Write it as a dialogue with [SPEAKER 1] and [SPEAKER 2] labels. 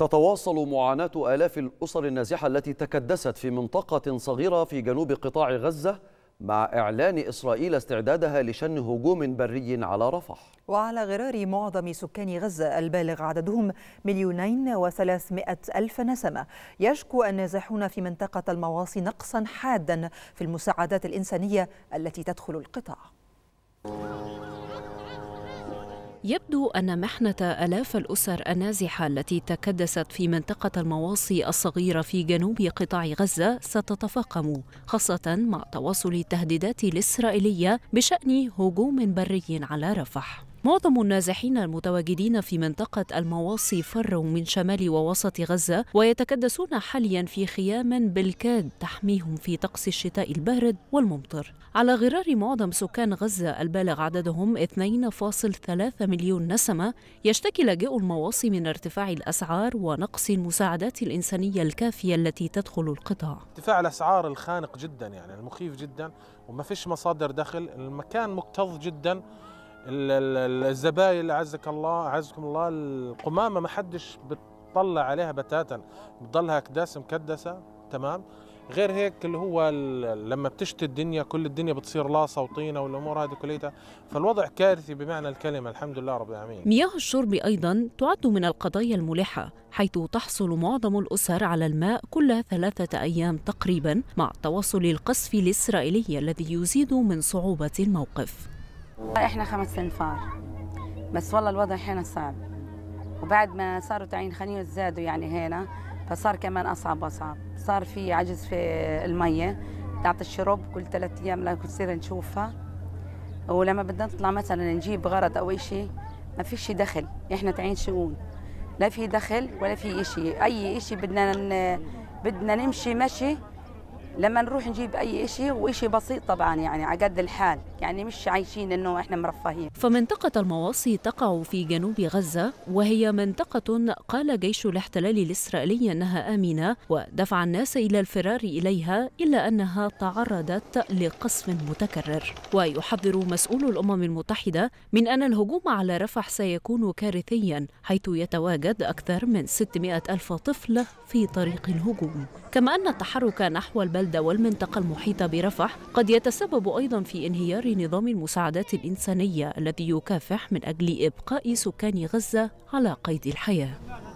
[SPEAKER 1] تتواصل معاناة آلاف الأسر النازحة التي تكدست في منطقة صغيرة في جنوب قطاع غزة مع إعلان إسرائيل استعدادها لشن هجوم
[SPEAKER 2] بري على رفح
[SPEAKER 3] وعلى غرار معظم سكان غزة البالغ عددهم مليونين وثلاثمائة ألف نسمة يشكو النازحون في منطقة المواصي نقصا حادا في المساعدات الإنسانية التي تدخل القطاع
[SPEAKER 2] يبدو أن محنة آلاف الأسر النازحة التي تكدست في منطقة المواصي الصغيرة في جنوب قطاع غزة ستتفاقم، خاصة مع تواصل التهديدات الإسرائيلية بشأن هجوم بري على رفح. معظم النازحين المتواجدين في منطقة المواصي فروا من شمال ووسط غزة ويتكدسون حاليا في خيام بالكاد تحميهم في طقس الشتاء البارد والممطر على غرار معظم سكان غزة البالغ عددهم 2.3 مليون نسمة يشتكي لاجئو المواصي من ارتفاع الأسعار ونقص المساعدات الإنسانية الكافية التي تدخل القطاع
[SPEAKER 4] ارتفاع الأسعار الخانق جدا يعني المخيف جدا وما فيش مصادر دخل المكان مكتظ جدا اللي عزك الله عزكم الله القمامه ما حدش بتطلع عليها بتاتا بتضلها اكداس مكدسه تمام غير هيك اللي هو لما بتشتي الدنيا كل الدنيا بتصير لاصه وطينه والامور هذه كليتها فالوضع كارثي بمعنى الكلمه الحمد لله رب العالمين. مياه
[SPEAKER 2] الشرب ايضا تعد من القضايا الملحه حيث تحصل معظم الاسر على الماء كل ثلاثه ايام تقريبا مع تواصل القصف الاسرائيلي الذي يزيد من صعوبه الموقف.
[SPEAKER 1] احنا خمس انفار بس والله الوضع هنا صعب وبعد ما صاروا تعيين خنيوز زادوا يعني هنا فصار كمان اصعب واصعب صار في عجز في الميه تعطي الشرب كل ثلاث ايام لا نصير نشوفها ولما بدنا نطلع مثلا نجيب غرض او شيء ما فيش دخل احنا تعيين شؤون لا في دخل ولا في شيء اي شيء بدنا بدنا نمشي مشي لما نروح نجيب اي شيء وشيء بسيط طبعا يعني على قد الحال يعني مش عايشين انه احنا مرفهين
[SPEAKER 2] فمنطقه المواصي تقع في جنوب غزه وهي منطقه قال جيش الاحتلال الاسرائيلي انها امنه ودفع الناس الى الفرار اليها الا انها تعرضت لقصف متكرر ويحذر مسؤول الامم المتحده من ان الهجوم على رفح سيكون كارثيا حيث يتواجد اكثر من 600 الف طفل في طريق الهجوم كما ان التحرك نحو البلد البلدة والمنطقة المحيطة برفح قد يتسبب أيضا في انهيار نظام المساعدات الإنسانية الذي يكافح من أجل إبقاء سكان غزة على قيد الحياة